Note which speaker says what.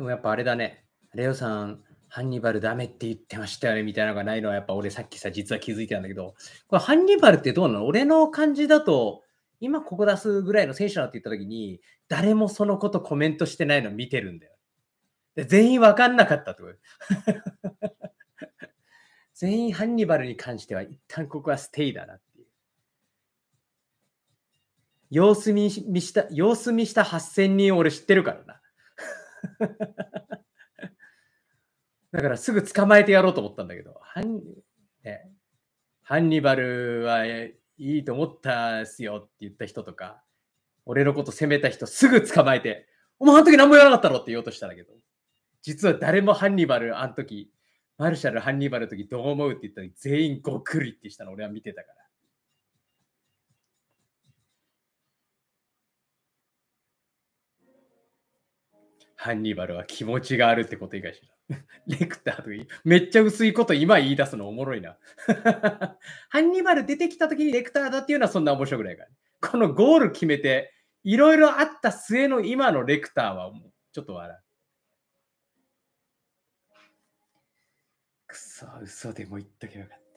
Speaker 1: でもやっぱあれだね。レオさん、ハンニバルダメって言ってましたよねみたいなのがないのはやっぱ俺さっきさ、実は気づいてたんだけど、これハンニバルってどうなの俺の感じだと、今ここ出すぐらいの選手だって言った時に、誰もそのことコメントしてないの見てるんだよ。で全員わかんなかったってこと。全員ハンニバルに関しては一旦ここはステイだなっていう。様子見した、様子見した8000人俺知ってるからな。だからすぐ捕まえてやろうと思ったんだけど、ハン,、ね、ハンニバルはいいと思ったっすよって言った人とか、俺のこと責めた人すぐ捕まえて、お前あの時何も言わなかったろって言おうとしたんだけど、実は誰もハンニバルあの時、マルシャル、ハンニバルの時どう思うって言ったのに全員ごくりってしたの俺は見てたから。ハンニバルは気持ちがあるってこと以外しら レクターとめっちゃ薄いこと今言い出すのおもろいな。ハンニバル出てきた時にレクターだっていうのはそんな面白くないから、このゴール決めて、いろいろあった末の今のレクターはもうちょっと笑う。くそ、嘘でも言っとけばよかった。